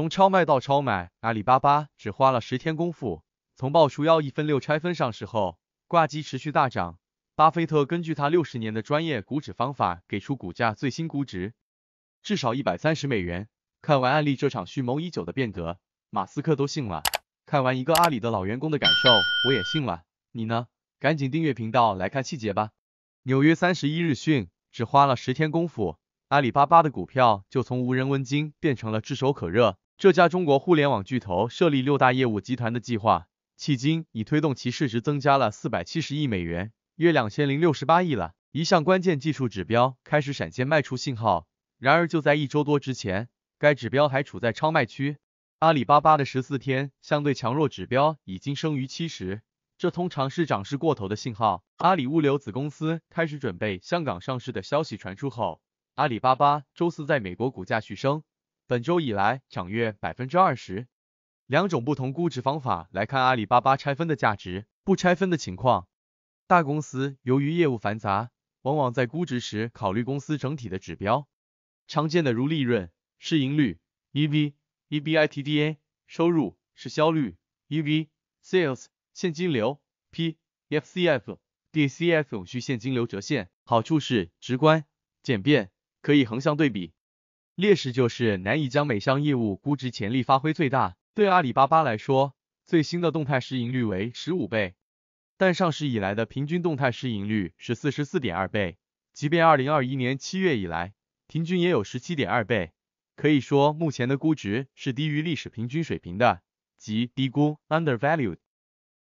从超卖到超买，阿里巴巴只花了十天功夫。从爆出要一分六拆分上市后，挂机持续大涨。巴菲特根据他六十年的专业估值方法，给出股价最新估值至少一百三十美元。看完案例，这场蓄谋已久的变革，马斯克都信了。看完一个阿里的老员工的感受，我也信了。你呢？赶紧订阅频道来看细节吧。纽约三十一日讯，只花了十天功夫，阿里巴巴的股票就从无人问津变成了炙手可热。这家中国互联网巨头设立六大业务集团的计划，迄今已推动其市值增加了四百七十亿美元，约两千零六十八亿了。一项关键技术指标开始闪现卖出信号，然而就在一周多之前，该指标还处在超卖区。阿里巴巴的十四天相对强弱指标已经升逾七十，这通常是涨势过头的信号。阿里物流子公司开始准备香港上市的消息传出后，阿里巴巴周四在美国股价续升。本周以来涨约百分之二十。两种不同估值方法来看阿里巴巴拆分的价值，不拆分的情况。大公司由于业务繁杂，往往在估值时考虑公司整体的指标，常见的如利润、市盈率、EV、EBITDA、收入、市销率、EV Sales、现金流、PFCF、DCF 永续现金流折现。好处是直观、简便，可以横向对比。劣势就是难以将每项业务估值潜力发挥最大。对阿里巴巴来说，最新的动态市盈率为十五倍，但上市以来的平均动态市盈率是四十四点二倍，即便二零二一年七月以来，平均也有十七点二倍。可以说，目前的估值是低于历史平均水平的，即低估 （undervalued）。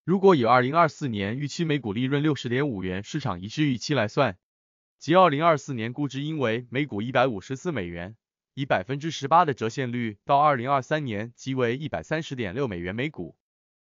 如果以二零二四年预期每股利润六十点五元市场一致预期来算，即二零二四年估值应为每股一百五十四美元。以百分之十八的折现率，到二零二三年即为一百三十点六美元每股。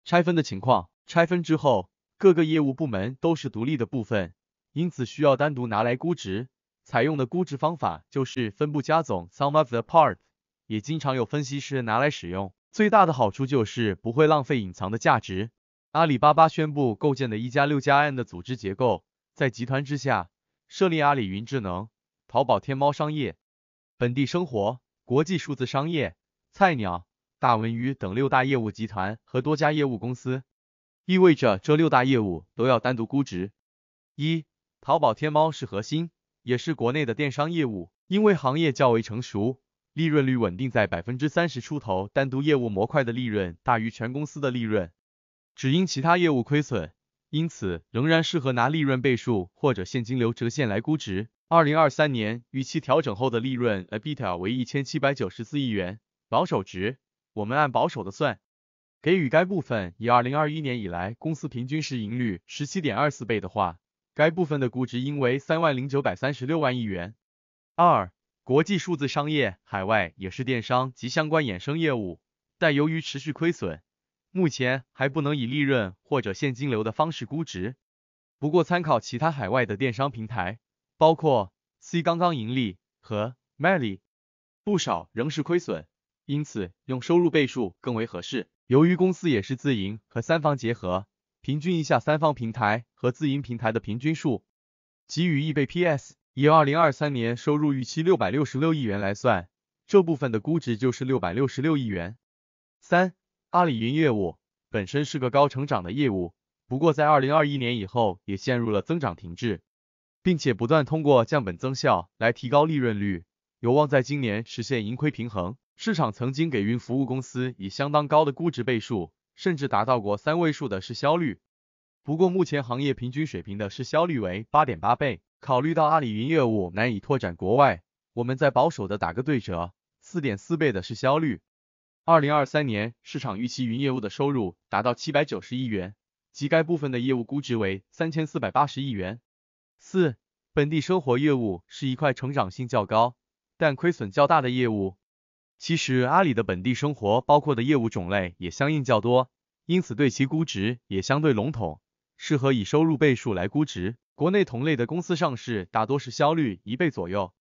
拆分的情况，拆分之后各个业务部门都是独立的部分，因此需要单独拿来估值。采用的估值方法就是分部加总 （sum of the p a r t 也经常有分析师拿来使用。最大的好处就是不会浪费隐藏的价值。阿里巴巴宣布构建的一加六加 N 的组织结构，在集团之下设立阿里云智能、淘宝、天猫商业。本地生活、国际数字商业、菜鸟、大文娱等六大业务集团和多家业务公司，意味着这六大业务都要单独估值。一、淘宝天猫是核心，也是国内的电商业务，因为行业较为成熟，利润率稳定在百分之三十出头，单独业务模块的利润大于全公司的利润，只因其他业务亏损，因此仍然适合拿利润倍数或者现金流折现来估值。二零二三年预期调整后的利润 EBITDA 为一千七百九十四亿元，保守值，我们按保守的算，给予该部分以二零二一年以来公司平均市盈率十七点二四倍的话，该部分的估值应为三万零九百三十六万亿元。二、国际数字商业海外也是电商及相关衍生业务，但由于持续亏损，目前还不能以利润或者现金流的方式估值，不过参考其他海外的电商平台。包括 C 刚刚盈利和 m a l y 不少仍是亏损，因此用收入倍数更为合适。由于公司也是自营和三方结合，平均一下三方平台和自营平台的平均数，给予易贝 PS。以二零二三年收入预期六百六十六亿元来算，这部分的估值就是六百六十六亿元。三，阿里云业务本身是个高成长的业务，不过在二零二一年以后也陷入了增长停滞。并且不断通过降本增效来提高利润率，有望在今年实现盈亏平衡。市场曾经给云服务公司以相当高的估值倍数，甚至达到过三位数的市销率。不过，目前行业平均水平的市销率为八点八倍。考虑到阿里云业务难以拓展国外，我们再保守的打个对折，四点四倍的市销率。二零二三年，市场预期云业务的收入达到七百九十亿元，即该部分的业务估值为三千四百八十亿元。四、本地生活业务是一块成长性较高，但亏损较大的业务。其实阿里的本地生活包括的业务种类也相应较多，因此对其估值也相对笼统，适合以收入倍数来估值。国内同类的公司上市大多是销率一倍左右，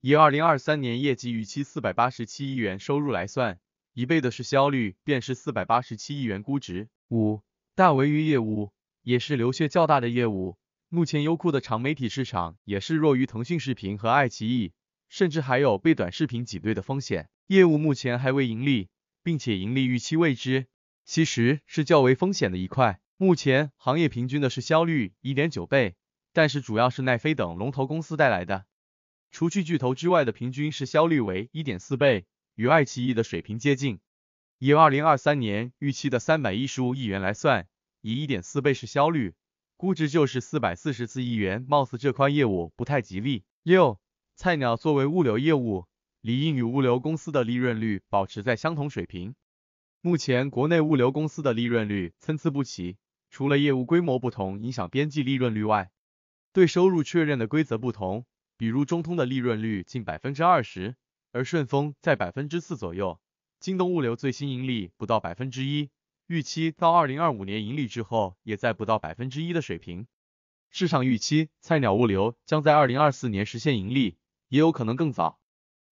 以二零二三年业绩预期四百八十七亿元收入来算，一倍的市销率便是四百八十七亿元估值。五大文娱业务也是流血较大的业务。目前优酷的长媒体市场也是弱于腾讯视频和爱奇艺，甚至还有被短视频挤兑的风险。业务目前还未盈利，并且盈利预期未知，其实是较为风险的一块。目前行业平均的是销率一点九倍，但是主要是奈飞等龙头公司带来的。除去巨头之外的平均是销率为一点四倍，与爱奇艺的水平接近。以二零二三年预期的三百一十五亿元来算，以一点四倍是销率。估值就是四百四十四亿元，貌似这块业务不太吉利。六，菜鸟作为物流业务，理应与物流公司的利润率保持在相同水平。目前国内物流公司的利润率参差不齐，除了业务规模不同影响边际利润率外，对收入确认的规则不同。比如中通的利润率近百分之二十，而顺丰在百分之四左右，京东物流最新盈利不到百分之一。预期到二零二五年盈利之后，也在不到百分之一的水平。市场预期菜鸟物流将在二零二四年实现盈利，也有可能更早。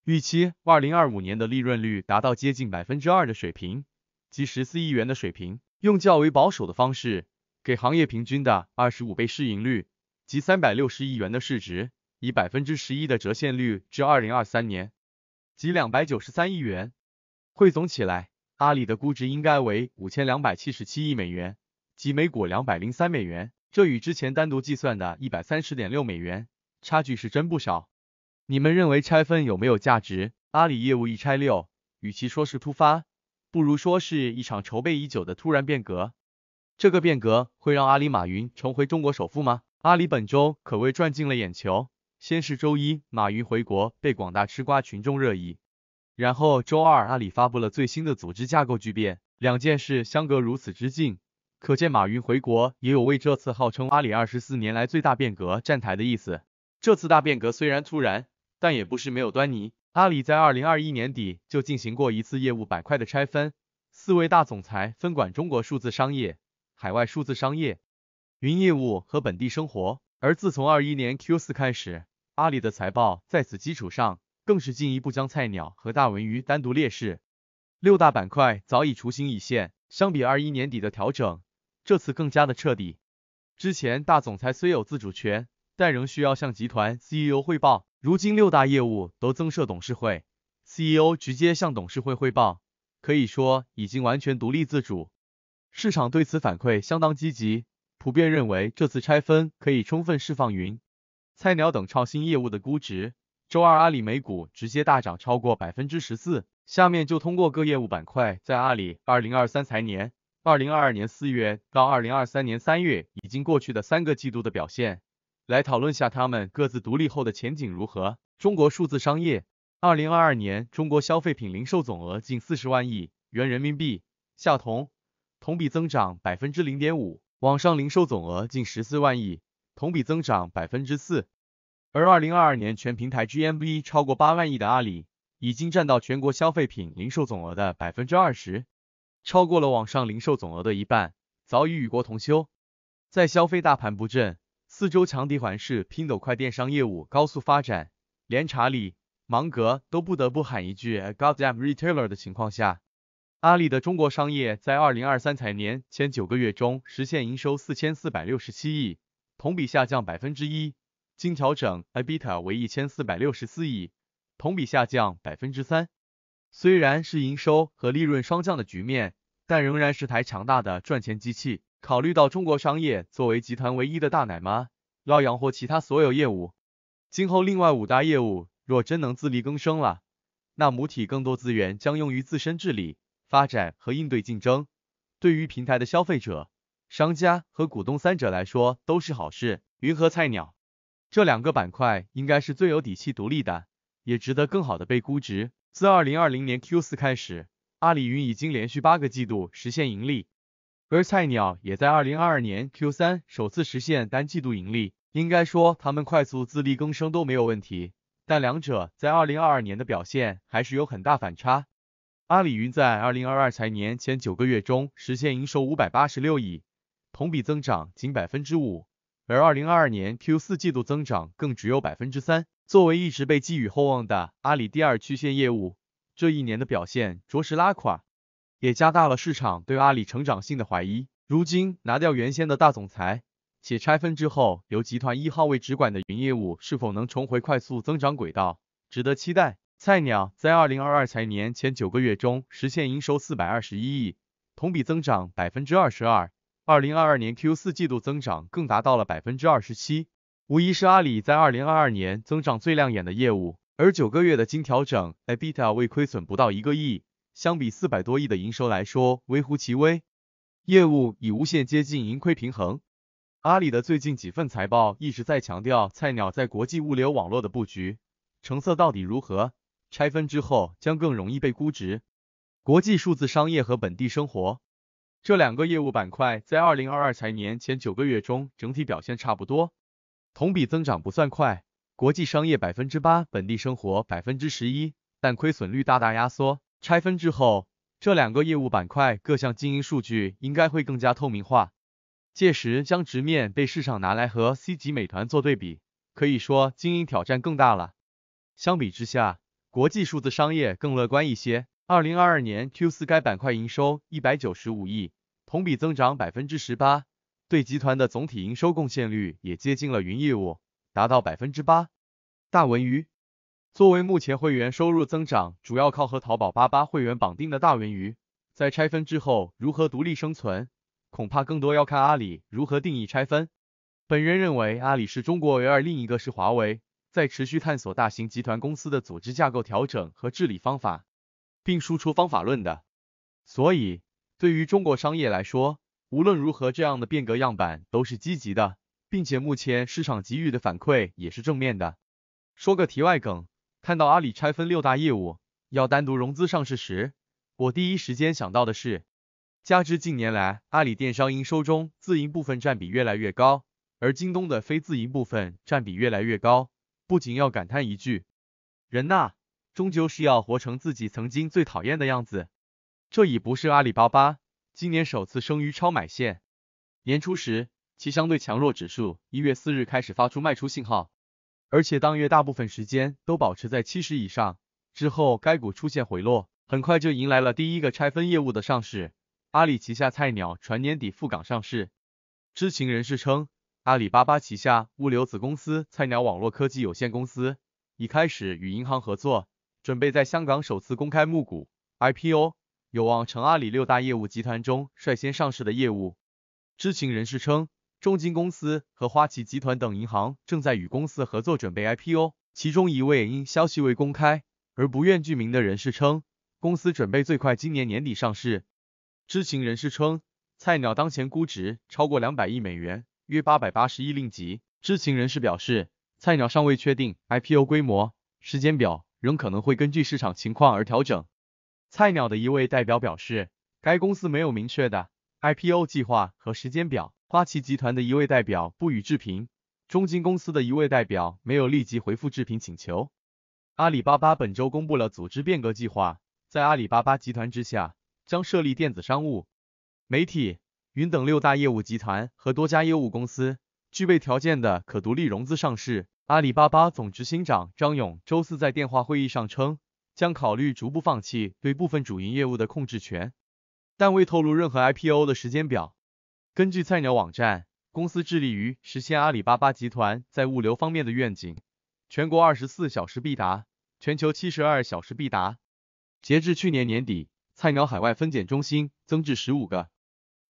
预期二零二五年的利润率达到接近百分之二的水平，即十四亿元的水平。用较为保守的方式，给行业平均的二十五倍市盈率及三百六十亿元的市值，以百分之十一的折现率至二零二三年，即两百九十三亿元。汇总起来。阿里的估值应该为五千两百七十七亿美元，即每股两百零三美元，这与之前单独计算的一百三十点六美元差距是真不少。你们认为拆分有没有价值？阿里业务一拆六，与其说是突发，不如说是一场筹备已久的突然变革。这个变革会让阿里马云重回中国首富吗？阿里本周可谓赚尽了眼球，先是周一马云回国被广大吃瓜群众热议。然后周二，阿里发布了最新的组织架构巨变，两件事相隔如此之近，可见马云回国也有为这次号称阿里二十四年来最大变革站台的意思。这次大变革虽然突然，但也不是没有端倪。阿里在二零二一年底就进行过一次业务板块的拆分，四位大总裁分管中国数字商业、海外数字商业、云业务和本地生活。而自从二一年 Q 四开始，阿里的财报在此基础上。更是进一步将菜鸟和大文娱单独列示，六大板块早已雏形已现。相比二一年底的调整，这次更加的彻底。之前大总裁虽有自主权，但仍需要向集团 CEO 汇报。如今六大业务都增设董事会，CEO 直接向董事会汇报，可以说已经完全独立自主。市场对此反馈相当积极，普遍认为这次拆分可以充分释放云、菜鸟等创新业务的估值。周二，阿里美股直接大涨超过百分之十四。下面就通过各业务板块在阿里二零二三财年二零二二年四月到二零二三年三月已经过去的三个季度的表现，来讨论下他们各自独立后的前景如何。中国数字商业，二零二二年，中国消费品零售总额近四十万亿元人民币，下同，同比增长百分之零点五，网上零售总额近十四万亿，同比增长百分之四。而二零二二年全平台 GMV 超过八万亿的阿里，已经占到全国消费品零售总额的百分之二十，超过了网上零售总额的一半，早已与国同修。在消费大盘不振、四周强敌环视、拼斗快电商业务高速发展，连查理芒格都不得不喊一句 “God damn retailer” 的情况下，阿里的中国商业在二零二三财年前九个月中实现营收四千四百六十七亿，同比下降百分之一。经调整，Abita 为一千四百六十四亿，同比下降百分之三。虽然是营收和利润双降的局面，但仍然是台强大的赚钱机器。考虑到中国商业作为集团唯一的大奶妈，要养活其他所有业务，今后另外五大业务若真能自力更生了，那母体更多资源将用于自身治理、发展和应对竞争。对于平台的消费者、商家和股东三者来说，都是好事。云和菜鸟。这两个板块应该是最有底气独立的，也值得更好的被估值。自2020年 Q4 开始，阿里云已经连续八个季度实现盈利，而菜鸟也在2022年 Q3 首次实现单季度盈利。应该说，他们快速自力更生都没有问题，但两者在2022年的表现还是有很大反差。阿里云在2022财年前九个月中实现营收586亿，同比增长仅百分之五。而二零二二年 Q 四季度增长更只有百分之三。作为一直被寄予厚望的阿里第二曲线业务，这一年的表现着实拉垮，也加大了市场对阿里成长性的怀疑。如今拿掉原先的大总裁，且拆分之后由集团一号位直管的云业务，是否能重回快速增长轨道，值得期待。菜鸟在二零二二财年前九个月中实现营收四百二十一亿，同比增长百分之二十二。二零二二年 Q 四季度增长更达到了百分之二十七，无疑是阿里在二零二二年增长最亮眼的业务。而九个月的经调整 EBITDA 未亏损不到一个亿，相比四百多亿的营收来说微乎其微，业务已无限接近盈亏平衡。阿里的最近几份财报一直在强调菜鸟在国际物流网络的布局，成色到底如何？拆分之后将更容易被估值。国际数字商业和本地生活。这两个业务板块在二零二二财年前九个月中整体表现差不多，同比增长不算快，国际商业百分之八，本地生活百分之十一，但亏损率大大压缩。拆分之后，这两个业务板块各项经营数据应该会更加透明化，届时将直面被市场拿来和 C 级美团做对比，可以说经营挑战更大了。相比之下，国际数字商业更乐观一些。二零二二年 Q 四，该板块营收一百九十五亿，同比增长百分之十八，对集团的总体营收贡献率也接近了云业务，达到百分之八。大文娱作为目前会员收入增长主要靠和淘宝八八会员绑定的大文娱，在拆分之后如何独立生存，恐怕更多要看阿里如何定义拆分。本人认为，阿里是中国唯二，另一个是华为，在持续探索大型集团公司的组织架构调整和治理方法。并输出方法论的，所以对于中国商业来说，无论如何这样的变革样板都是积极的，并且目前市场给予的反馈也是正面的。说个题外梗，看到阿里拆分六大业务，要单独融资上市时，我第一时间想到的是，加之近年来阿里电商营收中自营部分占比越来越高，而京东的非自营部分占比越来越高，不仅要感叹一句，人呐！终究是要活成自己曾经最讨厌的样子。这已不是阿里巴巴今年首次生于超买线。年初时，其相对强弱指数一月四日开始发出卖出信号，而且当月大部分时间都保持在七十以上。之后该股出现回落，很快就迎来了第一个拆分业务的上市。阿里旗下菜鸟传年底赴港上市。知情人士称，阿里巴巴旗下物流子公司菜鸟网络科技有限公司已开始与银行合作。准备在香港首次公开募股 （IPO），有望成阿里六大业务集团中率先上市的业务。知情人士称，中金公司和花旗集团等银行正在与公司合作准备 IPO。其中一位因消息未公开而不愿具名的人士称，公司准备最快今年年底上市。知情人士称，菜鸟当前估值超过两百亿美元，约八百八十亿令吉。知情人士表示，菜鸟尚未确定 IPO 规模、时间表。仍可能会根据市场情况而调整。菜鸟的一位代表表示，该公司没有明确的 IPO 计划和时间表。花旗集团的一位代表不予置评。中金公司的一位代表没有立即回复置评请求。阿里巴巴本周公布了组织变革计划，在阿里巴巴集团之下，将设立电子商务、媒体、云等六大业务集团和多家业务公司，具备条件的可独立融资上市。阿里巴巴总执行长张勇周四在电话会议上称，将考虑逐步放弃对部分主营业务的控制权，但未透露任何 IPO 的时间表。根据菜鸟网站，公司致力于实现阿里巴巴集团在物流方面的愿景：全国二十四小时必达，全球七十二小时必达。截至去年年底，菜鸟海外分拣中心增至十五个。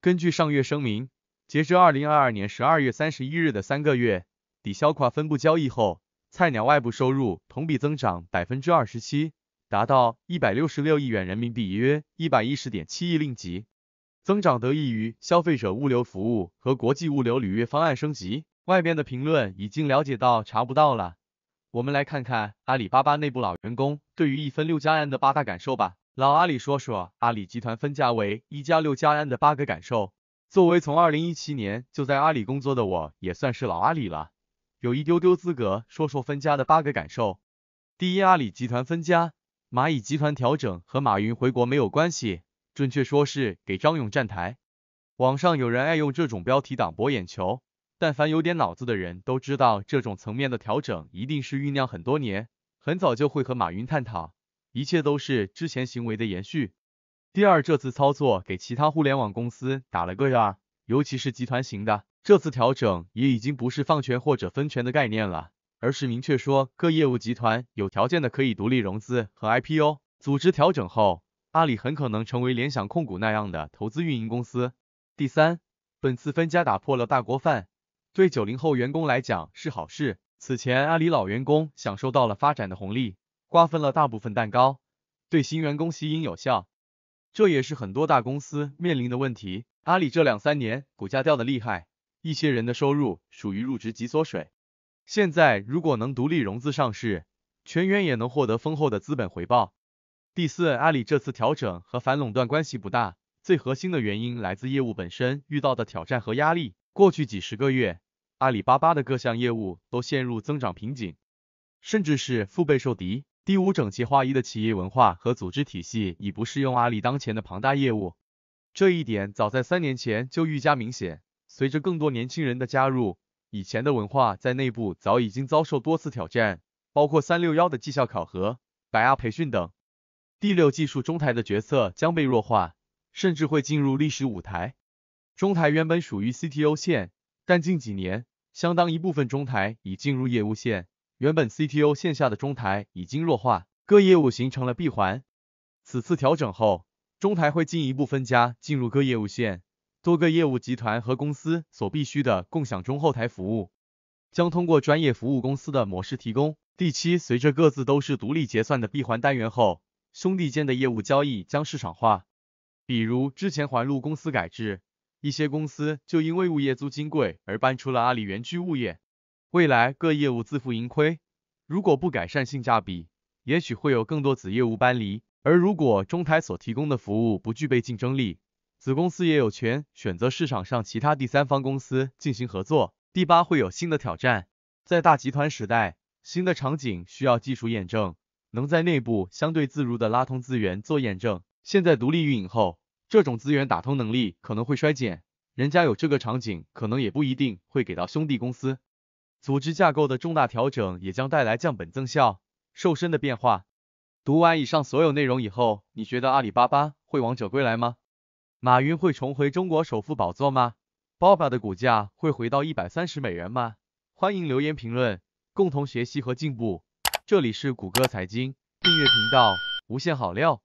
根据上月声明，截至二零二二年十二月三十一日的三个月。抵消跨分部交易后，菜鸟外部收入同比增长百分之二十七，达到一百六十六亿元人民币，约一百一十点七亿令吉。增长得益于消费者物流服务和国际物流履约方案升级。外边的评论已经了解到查不到了，我们来看看阿里巴巴内部老员工对于一分六加 N 的八大感受吧。老阿里说说阿里集团分家为一加六加 N 的八个感受。作为从二零一七年就在阿里工作的我，也算是老阿里了。有一丢丢资格说说分家的八个感受。第一，阿里集团分家，蚂蚁集团调整和马云回国没有关系，准确说是给张勇站台。网上有人爱用这种标题党博眼球，但凡有点脑子的人都知道，这种层面的调整一定是酝酿很多年，很早就会和马云探讨，一切都是之前行为的延续。第二，这次操作给其他互联网公司打了个样，尤其是集团型的。这次调整也已经不是放权或者分权的概念了，而是明确说各业务集团有条件的可以独立融资和 I P O。组织调整后，阿里很可能成为联想控股那样的投资运营公司。第三，本次分家打破了大锅饭，对九零后员工来讲是好事。此前阿里老员工享受到了发展的红利，瓜分了大部分蛋糕，对新员工吸引有效。这也是很多大公司面临的问题。阿里这两三年股价掉的厉害。一些人的收入属于入职即缩水，现在如果能独立融资上市，全员也能获得丰厚的资本回报。第四，阿里这次调整和反垄断关系不大，最核心的原因来自业务本身遇到的挑战和压力。过去几十个月，阿里巴巴的各项业务都陷入增长瓶颈，甚至是腹背受敌。第五，整齐划一的企业文化和组织体系已不适用阿里当前的庞大业务，这一点早在三年前就愈加明显。随着更多年轻人的加入，以前的文化在内部早已经遭受多次挑战，包括三六幺的绩效考核、百阿培训等。第六技术中台的角色将被弱化，甚至会进入历史舞台。中台原本属于 CTO 线，但近几年，相当一部分中台已进入业务线。原本 CTO 线下的中台已经弱化，各业务形成了闭环。此次调整后，中台会进一步分家，进入各业务线。多个业务集团和公司所必须的共享中后台服务，将通过专业服务公司的模式提供。第七，随着各自都是独立结算的闭环单元后，兄弟间的业务交易将市场化。比如之前环路公司改制，一些公司就因为物业租金贵而搬出了阿里园区物业。未来各业务自负盈亏，如果不改善性价比，也许会有更多子业务搬离。而如果中台所提供的服务不具备竞争力，子公司也有权选择市场上其他第三方公司进行合作。第八，会有新的挑战，在大集团时代，新的场景需要技术验证，能在内部相对自如的拉通资源做验证。现在独立运营后，这种资源打通能力可能会衰减，人家有这个场景，可能也不一定会给到兄弟公司。组织架构的重大调整也将带来降本增效、瘦身的变化。读完以上所有内容以后，你觉得阿里巴巴会王者归来吗？马云会重回中国首富宝座吗包爸的股价会回到一百三十美元吗？欢迎留言评论，共同学习和进步。这里是谷歌财经，订阅频道，无限好料。